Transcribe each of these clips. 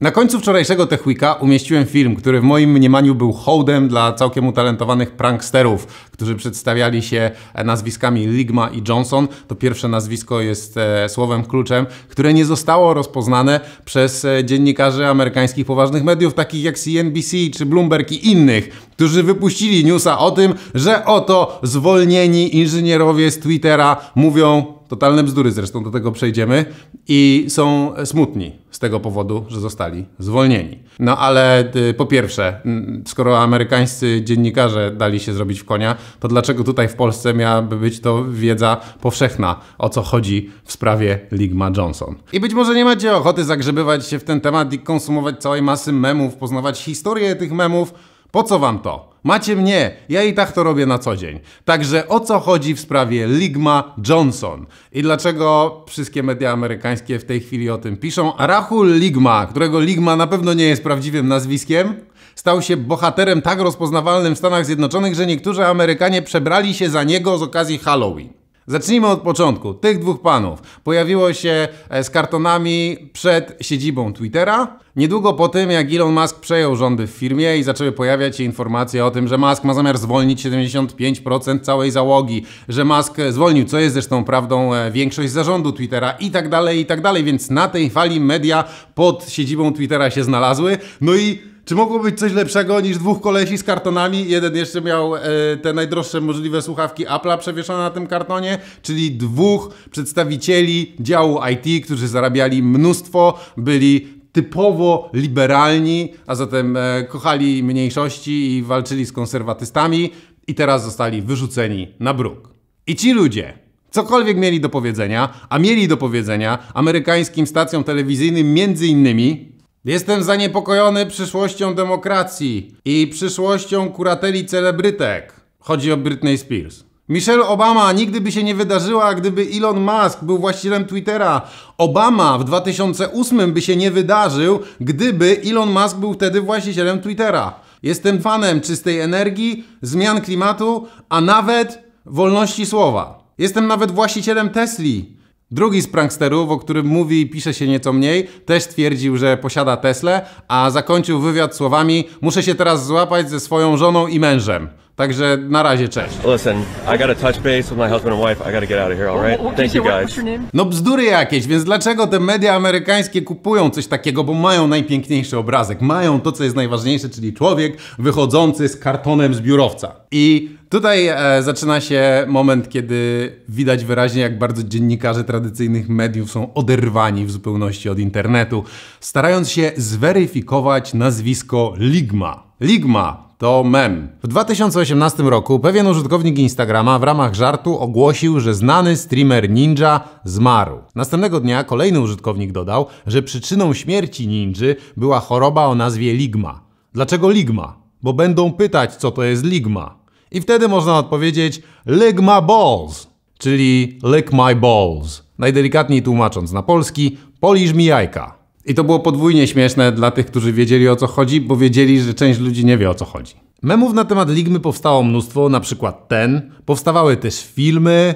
Na końcu wczorajszego Tech Weeka umieściłem film, który w moim mniemaniu był hołdem dla całkiem utalentowanych pranksterów, którzy przedstawiali się nazwiskami Ligma i Johnson. To pierwsze nazwisko jest e, słowem kluczem, które nie zostało rozpoznane przez e, dziennikarzy amerykańskich poważnych mediów, takich jak CNBC czy Bloomberg i innych, którzy wypuścili newsa o tym, że oto zwolnieni inżynierowie z Twittera mówią totalne bzdury zresztą, do tego przejdziemy, i są smutni z tego powodu, że zostali zwolnieni. No ale y, po pierwsze, skoro amerykańscy dziennikarze dali się zrobić w konia, to dlaczego tutaj w Polsce miałaby być to wiedza powszechna, o co chodzi w sprawie Ligma Johnson? I być może nie macie ochoty zagrzebywać się w ten temat i konsumować całej masy memów, poznawać historię tych memów. Po co wam to? Macie mnie, ja i tak to robię na co dzień. Także o co chodzi w sprawie Ligma Johnson i dlaczego wszystkie media amerykańskie w tej chwili o tym piszą? Rahul Ligma, którego Ligma na pewno nie jest prawdziwym nazwiskiem, stał się bohaterem tak rozpoznawalnym w Stanach Zjednoczonych, że niektórzy Amerykanie przebrali się za niego z okazji Halloween. Zacznijmy od początku. Tych dwóch panów pojawiło się e, z kartonami przed siedzibą Twittera. Niedługo po tym, jak Elon Musk przejął rządy w firmie i zaczęły pojawiać się informacje o tym, że Musk ma zamiar zwolnić 75% całej załogi, że Musk zwolnił, co jest zresztą prawdą, e, większość zarządu Twittera i tak dalej, i tak dalej. Więc na tej fali media pod siedzibą Twittera się znalazły. No i czy mogło być coś lepszego niż dwóch kolesi z kartonami? Jeden jeszcze miał e, te najdroższe możliwe słuchawki Apple'a przewieszone na tym kartonie, czyli dwóch przedstawicieli działu IT, którzy zarabiali mnóstwo, byli typowo liberalni, a zatem e, kochali mniejszości i walczyli z konserwatystami i teraz zostali wyrzuceni na bruk. I ci ludzie, cokolwiek mieli do powiedzenia, a mieli do powiedzenia amerykańskim stacjom telewizyjnym między innymi Jestem zaniepokojony przyszłością demokracji i przyszłością kurateli celebrytek. Chodzi o Britney Spears. Michelle Obama nigdy by się nie wydarzyła, gdyby Elon Musk był właścicielem Twittera. Obama w 2008 by się nie wydarzył, gdyby Elon Musk był wtedy właścicielem Twittera. Jestem fanem czystej energii, zmian klimatu, a nawet wolności słowa. Jestem nawet właścicielem Tesli, Drugi z pranksterów, o którym mówi i pisze się nieco mniej, też twierdził, że posiada Teslę, a zakończył wywiad słowami: Muszę się teraz złapać ze swoją żoną i mężem. Także na razie, cześć. Listen, I gotta touch base with my husband and wife. I gotta get out of here, right? Thank you guys. No bzdury jakieś, więc dlaczego te media amerykańskie kupują coś takiego, bo mają najpiękniejszy obrazek, mają to, co jest najważniejsze, czyli człowiek wychodzący z kartonem z biurowca. I Tutaj e, zaczyna się moment, kiedy widać wyraźnie, jak bardzo dziennikarze tradycyjnych mediów są oderwani w zupełności od internetu, starając się zweryfikować nazwisko Ligma. Ligma to mem. W 2018 roku pewien użytkownik Instagrama w ramach żartu ogłosił, że znany streamer Ninja zmarł. Następnego dnia kolejny użytkownik dodał, że przyczyną śmierci Ninży była choroba o nazwie Ligma. Dlaczego Ligma? Bo będą pytać, co to jest Ligma. I wtedy można odpowiedzieć lick my balls, czyli lick my balls. Najdelikatniej tłumacząc na polski, polisz mi jajka. I to było podwójnie śmieszne dla tych, którzy wiedzieli o co chodzi, bo wiedzieli, że część ludzi nie wie o co chodzi. Memów na temat Ligmy powstało mnóstwo, na przykład ten. Powstawały też filmy.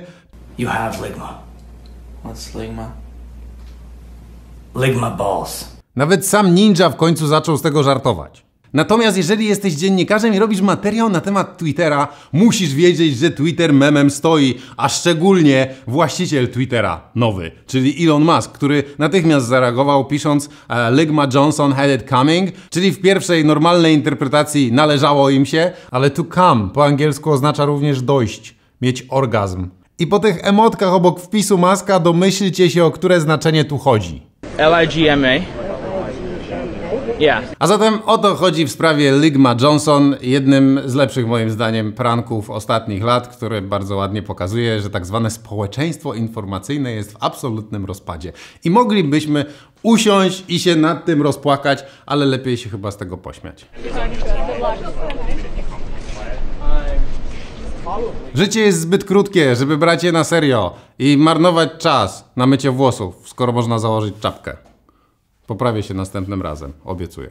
You have Ligma. What's Ligma? Ligma balls. Nawet sam ninja w końcu zaczął z tego żartować. Natomiast jeżeli jesteś dziennikarzem i robisz materiał na temat Twittera, musisz wiedzieć, że Twitter memem stoi, a szczególnie właściciel Twittera nowy, czyli Elon Musk, który natychmiast zareagował pisząc e, Ligma Johnson had it coming, czyli w pierwszej normalnej interpretacji należało im się, ale to come po angielsku oznacza również dojść, mieć orgazm. I po tych emotkach obok wpisu Maska domyślcie się, o które znaczenie tu chodzi. L-I-G-M-A Yeah. A zatem o to chodzi w sprawie Ligma Johnson, jednym z lepszych moim zdaniem pranków ostatnich lat, który bardzo ładnie pokazuje, że tak zwane społeczeństwo informacyjne jest w absolutnym rozpadzie. I moglibyśmy usiąść i się nad tym rozpłakać, ale lepiej się chyba z tego pośmiać. Życie jest zbyt krótkie, żeby brać je na serio i marnować czas na mycie włosów, skoro można założyć czapkę. Poprawię się następnym razem, obiecuję.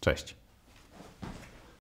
Cześć.